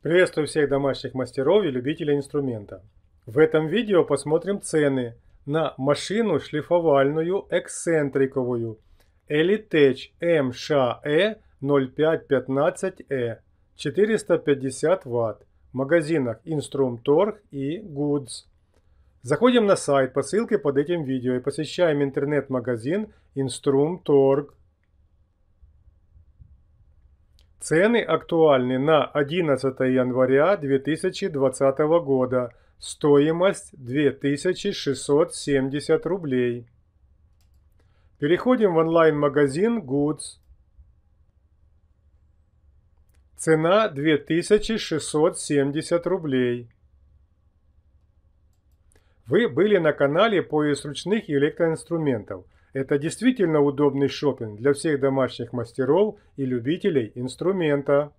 Приветствую всех домашних мастеров и любителей инструмента. В этом видео посмотрим цены на машину шлифовальную эксцентриковую Elitech MSHE 0515E 450 Вт в магазинах Инструмторг и Goods. Заходим на сайт по ссылке под этим видео и посещаем интернет-магазин Инструмторг. Цены актуальны на 11 января 2020 года. Стоимость 2670 рублей. Переходим в онлайн-магазин Goods. Цена 2670 рублей. Вы были на канале «Поиск ручных электроинструментов». Это действительно удобный шопинг для всех домашних мастеров и любителей инструмента.